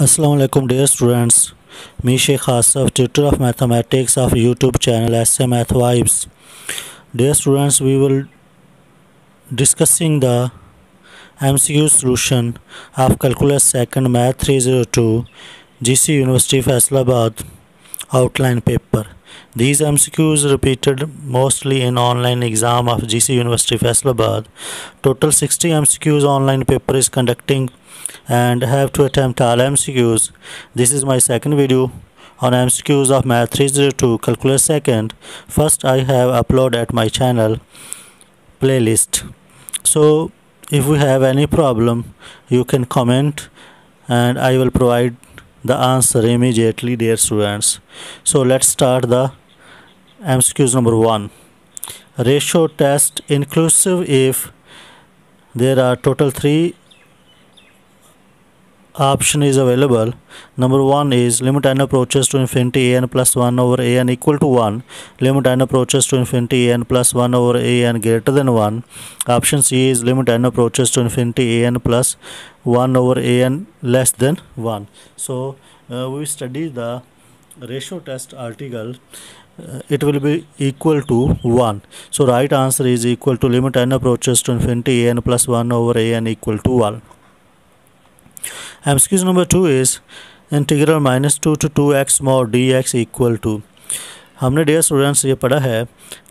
Assalamu alaikum dear students. Me Sheikh Asaf, tutor of mathematics of YouTube channel SM Math Vibes. Dear students, we will discussing the MCQ solution of calculus second math 302 GC University Faisalabad outline paper. These MCQs repeated mostly in online exam of GC University Faisalabad. Total 60 MCQs online paper is conducting and have to attempt all MCQs. This is my second video on MCQs of Math 302 Calculus 2nd. First I have uploaded at my channel playlist. So if we have any problem you can comment and I will provide the answer immediately dear students so let's start the MCQs number 1 ratio test inclusive if there are total 3 option is available number one is limit n approaches to infinity an plus 1 over an equal to 1 limit n approaches to infinity an plus 1 over an greater than 1 option c is limit n approaches to infinity an plus 1 over an less than 1 so uh, we study the ratio test article uh, it will be equal to 1 so right answer is equal to limit n approaches to infinity an plus 1 over an equal to 1 excuse number 2 is integral minus 2 to 2x more dx equal to हमने dear students ये पढ़ा है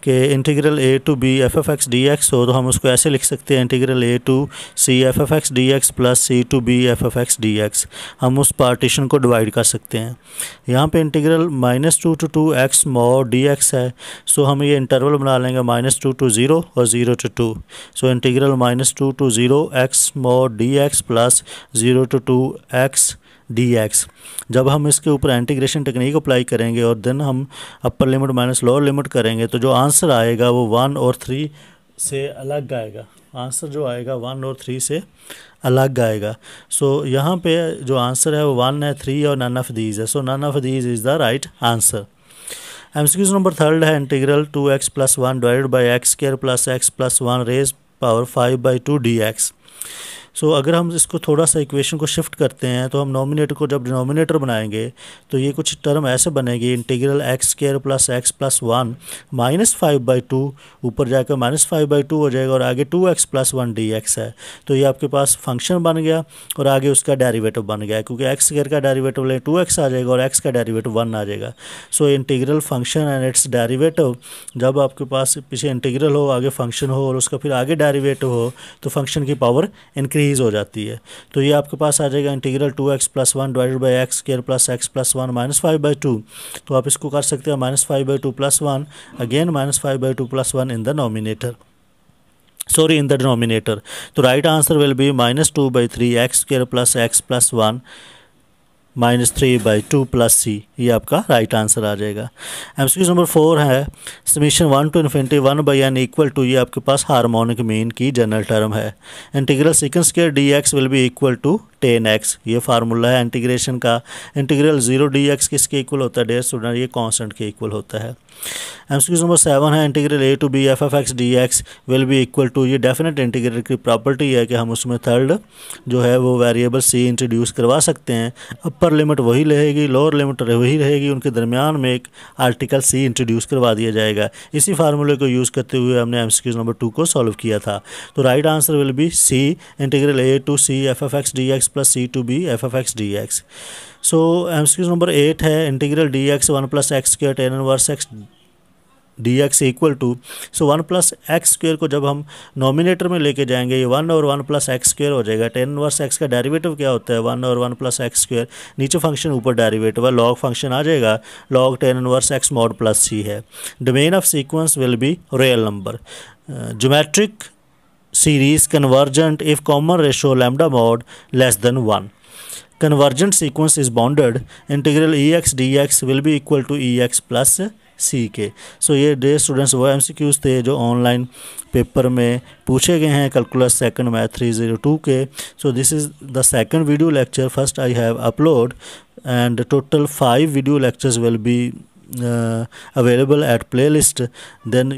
कि integral a to b f f x d x हो तो हम उसको ऐसे लिख सकते हैं integral a to c f f x d x plus c to b f f x d x हम उस पार्टीशन को डिवाइड कर सकते हैं यहाँ पे integral minus two to two x mod d x है सो हम ये इंटरवल बना लेंगे माइनस टू टू ज़ीरो और zero to two so integral minus two to zero x mod d x plus zero to two x d x जब हम इसके ऊपर इंटीग्रेशन टेक्निक अप्लाई करेंगे और देन हम upper limit minus lower limit करेंगे तो जो आंसर आएगा वो वन और थ्री से अलग आएगा आंसर जो आएगा वन और थ्री से अलग आएगा सो so, यहाँ पे जो आंसर है वो वन है थ्री और नन ऑफ दीज है so none of these is the right answer M number third है integral two x plus one divide by x square plus x plus one raise power five by two d x so so, अगर हम इसको थोड़ा सा equation को shift करते हैं तो हम नॉमिनेटर को जब डिनोमिनेटर बनाएंगे तो ये कुछ टर्म ऐसे बनेगी integral x square plus x plus one minus five by two ऊपर जाकर माइनस फाइव बाई टू हो जाएगा और आगे two x plus one d x है तो ये आपके पास फंक्शन बन गया और आगे उसका डेरीवेटिव बन गया क्योंकि एक्स स्केयर का डेरीवेटिव लें टू एक्स आ जाएगा और एक्स का डेरीवेटिव वन आ जाएगा so integral function and its derivative जब आपके पास पीछे इंटीग्रल हो आगे फंक्शन हो और उसका फिर आगे डेरीवेटिव हो तो फंक्शन की पावर इनक्रीज डिक्रीज़ हो जाती है तो ये आपके पास आ जाएगा integral two x plus one divided by x square plus x plus one minus five by two तो आप इसको कर सकते हैं minus five by two plus one again minus five by two plus one in the nominator sorry in the denominator तो right answer will be minus two by three x square plus x plus one minus three by two plus c ये आपका right answer आ जाएगा M number four है summation one to infinity one by n equal to ये आपके पास harmonic mean की general term है इंटीग्रल सिकन्स के d x will be equal to tan x ये फार्मूला है इंटीग्रेशन का इंटीग्रल जीरो डी एक्स किसके इक्वल होता है डेयर स्टूडेंट ये कॉन्सटेंट के इक्वल होता है एम नंबर सेवन है integral a to b f f x d x will be equal to ये डेफिनेट इंटीग्रेटर की प्रॉपर्टी है कि हम उसमें थर्ड जो है वो वेरिएबल सी इंट्रोड्यूस करवा सकते हैं अपर लिमिट वही रहेगी लोअर लिमिट वही रहेगी उनके दरमियान में एक आर्टिकल सी इंट्रोड्यूस करवा दिया जाएगा इसी फार्मूले को यूज़ करते हुए हमने एम नंबर टू को सॉल्व किया था तो right answer will be c integral a to c f f x d x plus c to b f f x d x so M number eight है integral d x one plus x square tan inverse x d x equal to so one plus x square को जब हम nominator में लेके जाएंगे ये one और one plus x square हो जाएगा टेन वर्स एक्स का डेरिवेटिव क्या होता है वन और वन प्लस एक्स स्क्र नीचे फंक्शन ऊपर डेरिवेटिव है लॉग फंक्शन आ जाएगा log tan inverse x mod plus c है domain of sequence will be real number geometric series convergent if common ratio lambda mod less than 1. Convergent sequence is bounded. Integral ex dx will be equal to ex plus C के so so, ये day students वो एम थे जो online paper में पूछे गए हैं calculus second math three zero two के so this is the second video lecture first I have upload and total five video lectures will be available at playlist then